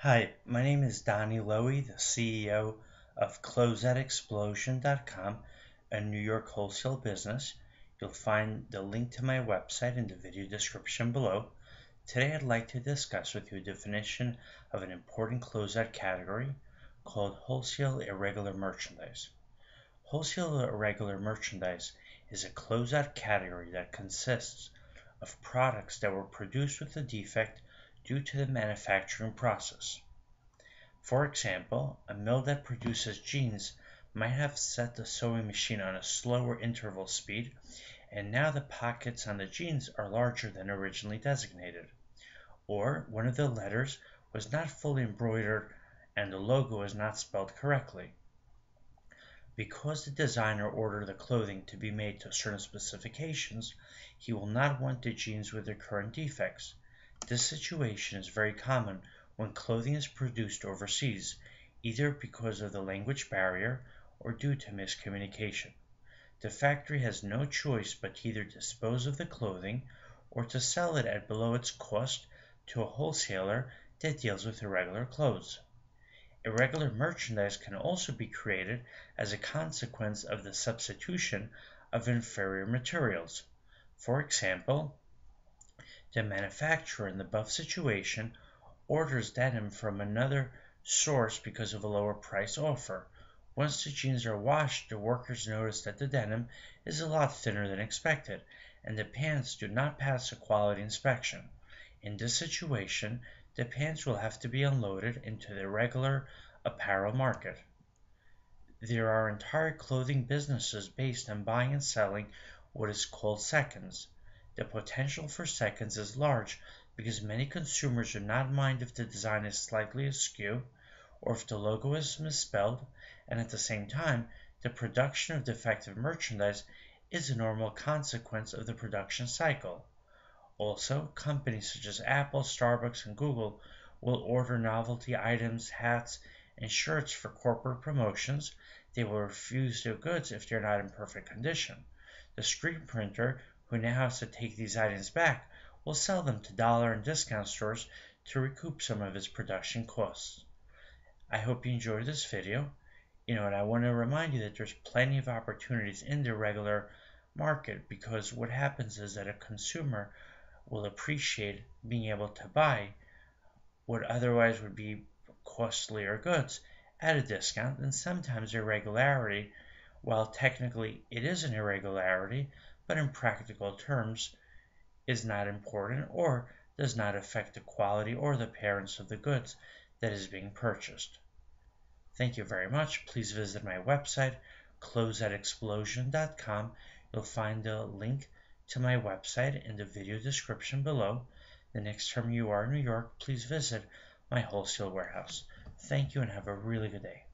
Hi, my name is Donnie Lowy, the CEO of CloseOutExplosion.com, a New York wholesale business. You'll find the link to my website in the video description below. Today, I'd like to discuss with you a definition of an important closeout category called wholesale irregular merchandise. Wholesale irregular merchandise is a closeout category that consists of products that were produced with a defect due to the manufacturing process. For example, a mill that produces jeans might have set the sewing machine on a slower interval speed, and now the pockets on the jeans are larger than originally designated. Or one of the letters was not fully embroidered and the logo is not spelled correctly. Because the designer ordered the clothing to be made to certain specifications, he will not want the jeans with their current defects. This situation is very common when clothing is produced overseas, either because of the language barrier or due to miscommunication. The factory has no choice but to either dispose of the clothing or to sell it at below its cost to a wholesaler that deals with irregular clothes. Irregular merchandise can also be created as a consequence of the substitution of inferior materials. For example, the manufacturer in the above situation orders denim from another source because of a lower price offer. Once the jeans are washed, the workers notice that the denim is a lot thinner than expected, and the pants do not pass a quality inspection. In this situation, the pants will have to be unloaded into the regular apparel market. There are entire clothing businesses based on buying and selling what is called seconds the potential for seconds is large because many consumers do not mind if the design is slightly askew or if the logo is misspelled, and at the same time, the production of defective merchandise is a normal consequence of the production cycle. Also, companies such as Apple, Starbucks, and Google will order novelty items, hats, and shirts for corporate promotions. They will refuse their goods if they are not in perfect condition. The screen printer who now has to take these items back will sell them to dollar and discount stores to recoup some of its production costs. I hope you enjoyed this video. You know, and I want to remind you that there's plenty of opportunities in the regular market because what happens is that a consumer will appreciate being able to buy what otherwise would be costlier goods at a discount, and sometimes irregularity, while technically it is an irregularity, but in practical terms is not important or does not affect the quality or the appearance of the goods that is being purchased. Thank you very much. Please visit my website, closeatexplosion.com. You'll find the link to my website in the video description below. The next time you are in New York, please visit my wholesale warehouse. Thank you and have a really good day.